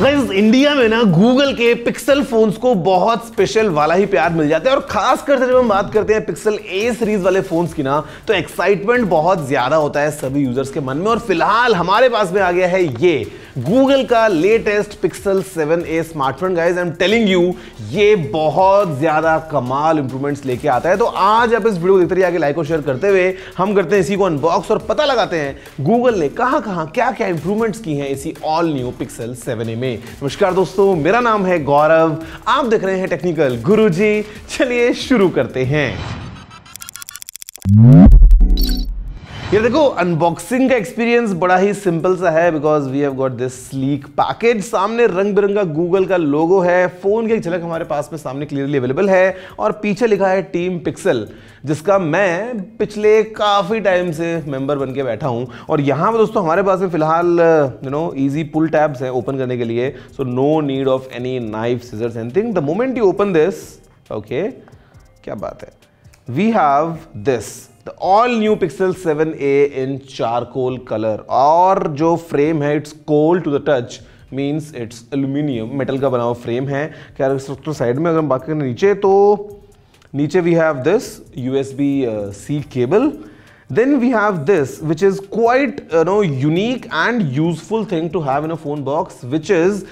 guys India में ना Google के पिक्सल फोन्स को बहुत स्पेशल वाला ही प्यार मिल जाता है और खासकर जब हम बात करते हैं पिक्सल ए सीरीज वाले फोन्स की ना तो एक्साइटमेंट बहुत ज्यादा होता है सभी यूजर्स के मन में और फिलहाल हमारे पास में आ गया है ये गूगल का latest Pixel 7a smartphone guys I am telling you ये बहुत ज्यादा कमाल इंप्रूवमेंट्स लेके आता है तो आज आप इस वीडियो को देखते रहिए आगे लाइक और शेयर करते हुए हम करते हैं इसी को अनबॉक्स और पता लगाते हैं गूगल ने कहां कहां क्या क्या इंप्रूवमेंट्स की हैं इसी ऑल न्यू पिक्सल 7a में नमस्कार दोस्तों मेरा नाम है गौरव आप देख रहे हैं टेक्निकल गुरु चलिए शुरू करते हैं ये देखो अनबॉक्सिंग का एक्सपीरियंस बड़ा ही सिंपल सा है because we have got this sleek package सामने रंग बिरंगा गूगल का लोगो है फोन की एक झलक हमारे पास में सामने क्लियरली अवेलेबल है और पीछे लिखा है टीम पिक्सल जिसका मैं पिछले काफ़ी टाइम से मेंबर बन के बैठा हूं और यहां पर दोस्तों हमारे पास में फिलहाल you know easy pull tabs हैं ओपन करने के लिए so no need of any knife scissors anything the moment you open this okay क्या बात है we have this all new Pixel 7a in charcoal colour और जो फ्रेम है it's cold to the touch means it's aluminium metal का बना हुआ frame है क्या स्ट्रक्चर साइड में अगर हम बात करें नीचे तो नीचे we have this U S B C cable then we have this which is quite no unique and useful thing to have in a phone box which is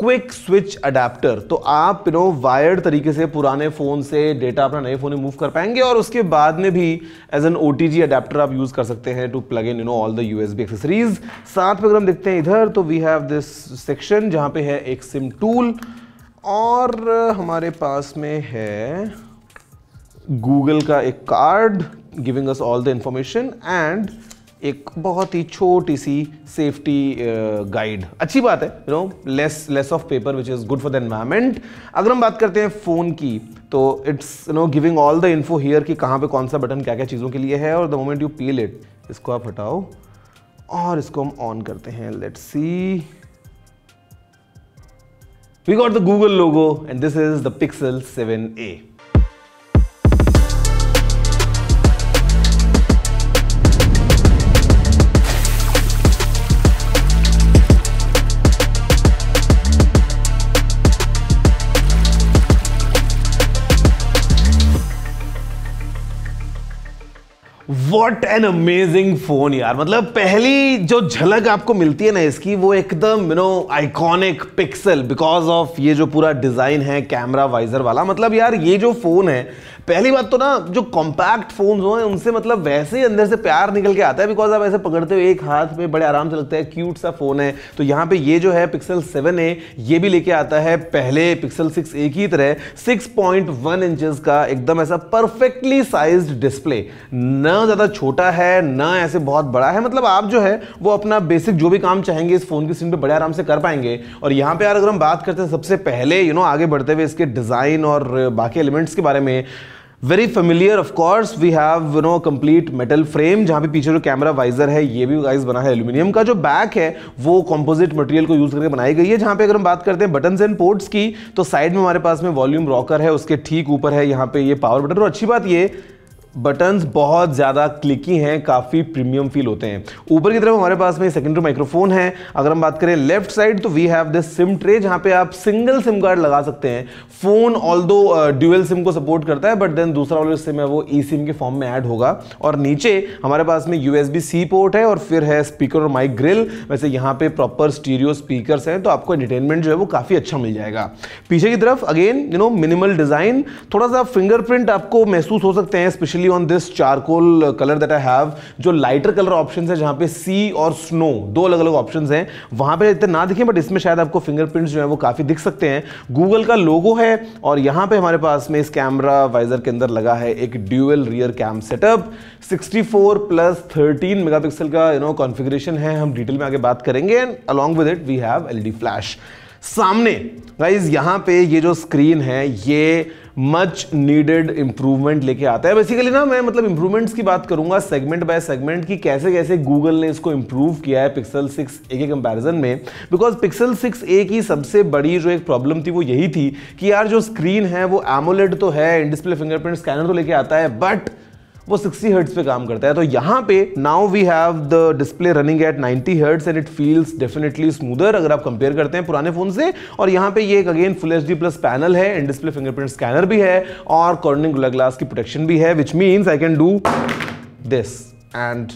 quick switch adapter तो आप you know wired तरीके से पुराने phone से data अपना नए phone में move कर पाएंगे और उसके बाद में भी as an O T G adapter आप यूज़ कर सकते हैं to plug in you know all the U S B accessories साथ में अगर हम देखते हैं इधर तो वी हैव दिस सेक्शन जहाँ पे है एक सिम टूल और हमारे पास में है गूगल का एक card giving us all the information and एक बहुत ही छोटी सी सेफ्टी गाइड uh, अच्छी बात है you know less less of paper which is good for the environment अगर हम बात करते हैं फ़ोन की तो it's you know giving all the info here कि कहाँ पे कौन सा बटन क्या क्या चीज़ों के लिए है और the moment you peel it इसको आप हटाओ और इसको हम ऑन करते हैं let's see we got the Google logo and this is the Pixel seven A what an amazing phone यार मतलब पहली जो झलक आपको मिलती है ना इसकी वो एकदम you know iconic Pixel because of ये जो पूरा डिजाइन है कैमरा वाइजर वाला मतलब यार ये जो फोन है पहली बात तो ना जो कॉम्पैक्ट फोन हो उनसे मतलब वैसे ही अंदर से प्यार निकल के आता है बिकॉज आप ऐसे पकड़ते हो एक हाथ में बड़े आराम से लगता है क्यूट सा फोन है तो यहाँ पे ये जो है पिक्सल सेवन ए ये भी लेके आता है पहले पिक्सल सिक्स ए की तरह सिक्स पॉइंट वन इंचज का एकदम ऐसा परफेक्टली साइज डिस्प्ले ना ज़्यादा ज़्यादा छोटा है ना ऐसे बहुत बड़ा है मतलब आप जो है वो अपना बेसिक जो भी काम चाहेंगे इस फ़ोन की स्क्रीन पर बड़े आराम से कर पाएंगे और यहाँ पे यार अगर हम बात करते हैं सबसे पहले यू नो आगे बढ़ते हुए इसके डिज़ाइन और बाकी एलिमेंट्स के बारे में very familiar of course we have you know complete metal frame जहाँ पे पीछे जो कैमरा वाइजर है ये भी गाइस बना है एल्यूमिनियम का जो बैक है वो कॉम्पोजिट मटेरियल को यूज करके बनाई गई है जहाँ पे अगर हम बात करते हैं बटन्स एंड पोर्ट्स की तो साइड में हमारे पास में वॉल्यूम रॉकर है उसके ठीक ऊपर है यहाँ पे ये पावर बटन और अच्छी बात ये बटन्स बहुत ज़्यादा क्लिकी हैं काफ़ी प्रीमियम फील होते हैं ऊपर की तरफ हमारे पास में सेकेंडरी माइक्रोफोन है अगर हम बात करें लेफ्ट साइड तो we have this SIM tray जहाँ पे आप सिंगल सिम कार्ड लगा सकते हैं फ़ोन ऑल दो ड्यूएल सिम को सपोर्ट करता है बट देन दूसरा वाला सिम है वो ई सिम के फॉर्म में ऐड होगा और नीचे हमारे पास में यू सी पोर्ट है और फिर है स्पीकर और माइक ग्रिल वैसे यहाँ पे प्रॉपर स्टीरियो स्पीकर हैं तो आपको एंटरटेनमेंट जो है वो काफ़ी अच्छा मिल जाएगा पीछे की तरफ again you know minimal design थोड़ा सा फिंगरप्रिंट आपको महसूस हो सकते हैं specially basically on this charcoal colour that I have जो लाइटर कलर ऑप्शन है जहाँ पे सी और स्नो दो अलग अलग ऑप्शन हैं वहाँ पे इतने ना दिखे बट इसमें शायद आपको फिंगरप्रिंट्स जो है वो काफ़ी दिख सकते हैं गूगल का लोगो है और यहाँ पे हमारे पास में इस कैमरा वाइजर के अंदर लगा है एक dual rear cam setup 64 plus 13 megapixel का यू नो कॉन्फिग्रेशन है हम डिटेल में आगे बात करेंगे and along with it we have LED flash सामने गाइज यहाँ पे ये जो स्क्रीन है ये मच नीडेड इंप्रूवमेंट लेके आता है बेसिकली ना मैं मतलब इंप्रूवमेंट्स की बात करूंगा सेगमेंट बाय सेगमेंट की कैसे कैसे गूगल ने इसको इंप्रूव किया है पिक्सल सिक्स ए के कंपैरिजन में बिकॉज पिक्सल सिक्स ए की सबसे बड़ी जो एक प्रॉब्लम थी वो यही थी कि यार जो स्क्रीन है वो एमोलेड तो है डिस्प्ले फिंगरप्रिंट स्कैनर तो लेके आता है बट वो 60 हर्ट्स पे काम करता है तो यहाँ पे now we have the display running at 90 hertz and it feels definitely smoother अगर आप कंपेयर करते हैं पुराने फोन से और यहाँ पे ये एक again full H plus panel है एंड डिस्प्ले फिंगरप्रिंट स्कैनर भी है और कॉर्निंग गुला ग्लास की प्रोटेक्शन भी है which means I can do this and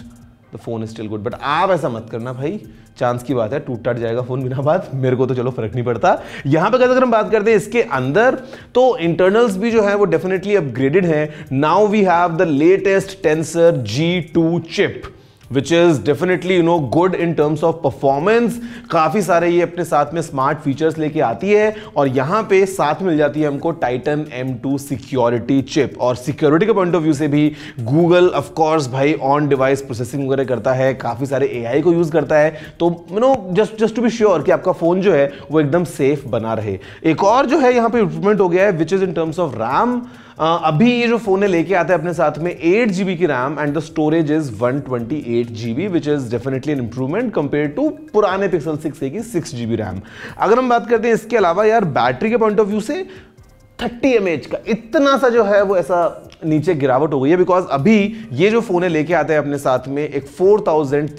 the phone is still good but आप ऐसा मत करना भाई चांस की बात है टूट टाट जाएगा फोन बिना बात मेरे को तो चलो फर्क नहीं पड़ता यहां पर अगर हम बात करते हैं इसके अंदर तो इंटरनल्स भी जो है वो डेफिनेटली अपग्रेडेड है now we have the latest Tensor G chip which is definitely you know good in terms of performance काफ़ी सारे ये अपने साथ में स्मार्ट फीचर्स लेके आती है और यहां पे साथ मिल जाती है हमको Titan M two security chip और सिक्योरिटी के पॉइंट ऑफ व्यू से भी गूगल ऑफकोर्स भाई ऑन डिवाइस प्रोसेसिंग वगैरह करता है काफ़ी सारे ए को यूज़ करता है तो you know just just to be sure कि आपका फ़ोन जो है वो एकदम सेफ बना रहे एक और जो है यहाँ पे इंप्रूवमेंट हो गया है which is in terms of RAM अभी ये जो फ़ोन है लेके आते हैं अपने साथ में एट जीबी की RAM and the storage is one twenty eight G B which is definitely an improvement compare to पुराने पिक्सल सिक्स ए की सिक्स जीबी रैम अगर हम बात करते हैं इसके अलावा यार बैटरी के पॉइंट ऑफ व्यू से थर्टी एम का इतना सा जो है वो ऐसा नीचे गिरावट हो गई है बिकॉज अभी ये जो फोन है लेके आते हैं अपने साथ में एक 4385 थाउजेंड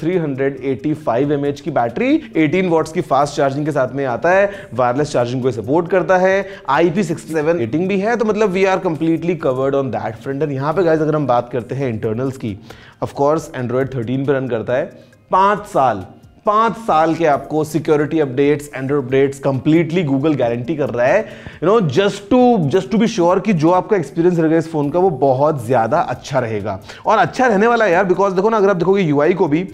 की बैटरी 18 वॉट्स की फास्ट चार्जिंग के साथ में आता है वायरलेस चार्जिंग को सपोर्ट करता है आई पी रेटिंग भी है तो मतलब we are completely covered on that front and यहाँ पे गाइज अगर हम बात करते हैं इंटरनल्स की ऑफकोर्स एंड्रॉयड थर्टीन पर रन करता है पाँच साल पांच साल के आपको security updates Android updates completely Google guarantee कर रहा है you know just to just to be sure कि जो आपका एक्सपीरियंस रहेगा इस फोन का वो बहुत ज्यादा अच्छा रहेगा और अच्छा रहने वाला है यार बिकॉज देखो ना अगर आप देखोगे यूआई को भी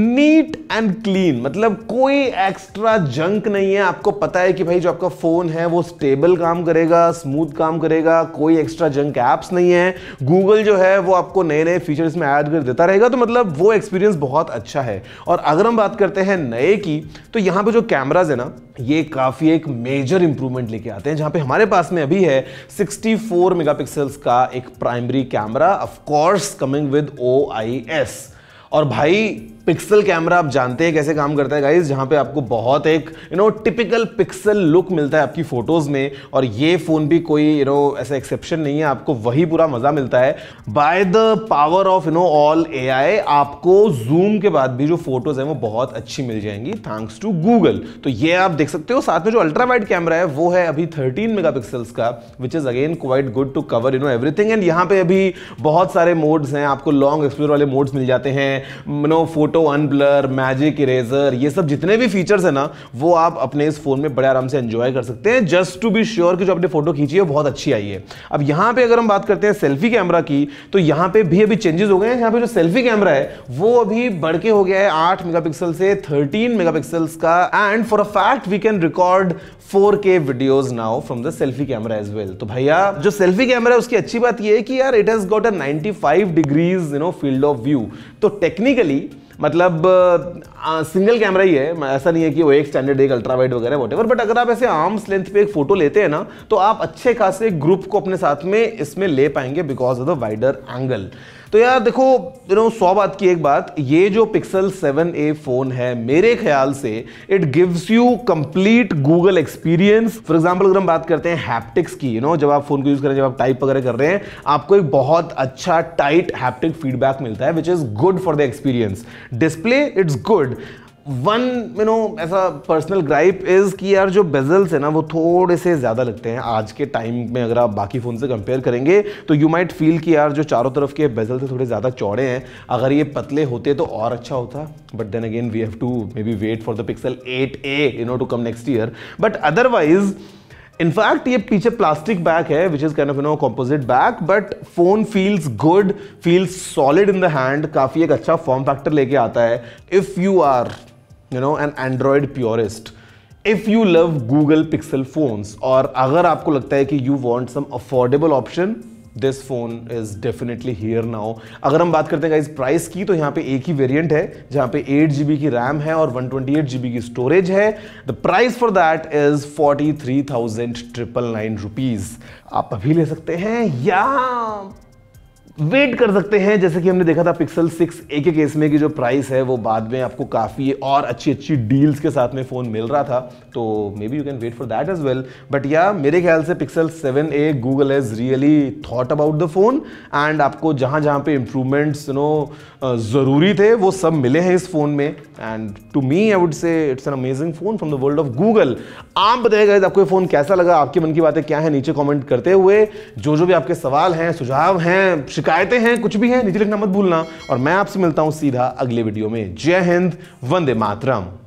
नीट एंड क्लीन मतलब कोई एक्स्ट्रा जंक नहीं है आपको पता है कि भाई जो आपका फ़ोन है वो स्टेबल काम करेगा स्मूथ काम करेगा कोई एक्स्ट्रा जंक ऐप्स नहीं है गूगल जो है वो आपको नए नए फीचर्स में ऐड कर देता रहेगा तो मतलब वो एक्सपीरियंस बहुत अच्छा है और अगर हम बात करते हैं नए की तो यहाँ पर जो कैमराज है ना ये काफ़ी एक मेजर इंप्रूवमेंट लेके आते हैं जहाँ पे हमारे पास में अभी है 64 मेगापिक्सल्स का एक primary camera of course coming with ओ और भाई पिक्सल कैमरा आप जानते हैं कैसे काम करता है गाइज जहाँ पे आपको बहुत एक you know typical Pixel look मिलता है आपकी फ़ोटोज़ में और ये फ़ोन भी कोई यू नो ऐसा एक्सेप्शन नहीं है आपको वही पूरा मज़ा मिलता है by the power of you know all A I आपको जूम के बाद भी जो फ़ोटोज़ हैं वो बहुत अच्छी मिल जाएंगी थैंक्स टू गूगल तो ये आप देख सकते हो साथ में जो अल्ट्रा वाइड कैमरा है वो है अभी थर्टीन मेगा का which is again quite good to cover you know everything and यहाँ पे अभी बहुत सारे मोड्स हैं आपको लॉन्ग एक्सप्लोर वाले मोड्स मिल जाते हैं no photo auto unblur magic eraser ये सब जितने भी फीचर्स है ना वो आप अपने इस फोन में बड़े आराम से एंजॉय कर सकते हैं जस्ट टू बी श्योर कि जो आपने फोटो खींची है बहुत अच्छी आई है अब यहां पे अगर हम बात करते हैं सेल्फी कैमरा की तो यहां पे भी अभी चेंजेस हो गए हैं यहाँ पे जो सेल्फी कैमरा है वो अभी बढ़ के हो गया है आठ मेगा से थर्टीन मेगा का and for a fact we can record 4K videos now from the selfie camera as well तो भैया जो सेल्फी कैमरा है उसकी अच्छी बात यह है कि यार it has got a 95 degrees you know field of view तो टेक्निकली मतलब आ, सिंगल कैमरा ही है ऐसा नहीं है कि वो एक स्टैंडर्ड एक अल्ट्रा वाइड वगैरह वोटेवर बट अगर आप ऐसे आर्म्स लेंथ पे एक फोटो लेते हैं ना तो आप अच्छे खासे ग्रुप को अपने साथ में इसमें ले पाएंगे because of the wider angle तो यार देखो यू नो सौ बात की एक बात ये जो पिक्सल 7a फोन है मेरे ख्याल से it gives you complete Google experience for example अगर हम बात करते हैं हैप्टिक्स की यू नो जब आप फोन को यूज करें जब आप टाइप वगैरह कर रहे हैं आपको एक बहुत अच्छा टाइट हैप्टिक फीडबैक मिलता है which is good for the experience display it's good one you know ऐसा पर्सनल ग्राइप इज़ कि यार जो बेजल्स है ना वो थोड़े से ज़्यादा लगते हैं आज के टाइम में अगर आप बाकी फ़ोन से कंपेयर करेंगे तो यू माइट फील कि यार जो चारों तरफ के बेजल्स थोड़े ज़्यादा चौड़े हैं अगर ये पतले होते तो और अच्छा होता but then again we have to maybe wait for the Pixel eight A you know to come next year but otherwise in fact ये पीछे प्लास्टिक बैक है which is kind of you know composite back but phone feels good feels solid in the hand काफी एक अच्छा form factor लेके आता है if you are you know an Android purist if you love Google pixel phones और अगर आपको लगता है कि you want some affordable option this phone is definitely here now अगर हम बात करते हैं इस प्राइस की तो यहाँ पे एक ही वेरियंट है जहाँ पे एट जी की रैम है और वन ट्वेंटी एट जी की स्टोरेज है the price for that is forty three thousand triple nine rupees आप अभी ले सकते हैं या वेट कर सकते हैं जैसे कि हमने देखा था पिक्सल सिक्स ए के केस में कि जो प्राइस है वो बाद में आपको काफ़ी और अच्छी अच्छी डील्स के साथ में फ़ोन मिल रहा था तो maybe you can wait for that as well but या मेरे ख्याल से Pixel seven A Google has really thought about the phone and आपको जहाँ जहाँ पे इम्प्रूवमेंट्स यू नो ज़रूरी थे वो सब मिले हैं इस फ़ोन में and to me I would say it's an amazing phone from the world of Google आप बताइएगा आपको ये फ़ोन कैसा लगा आपके मन की बातें क्या है नीचे कॉमेंट करते हुए जो जो भी आपके सवाल हैं सुझाव हैं शिकायतें हैं कुछ भी है निजी लिखना मत भूलना और मैं आपसे मिलता हूं सीधा अगले वीडियो में जय हिंद वंदे मातरम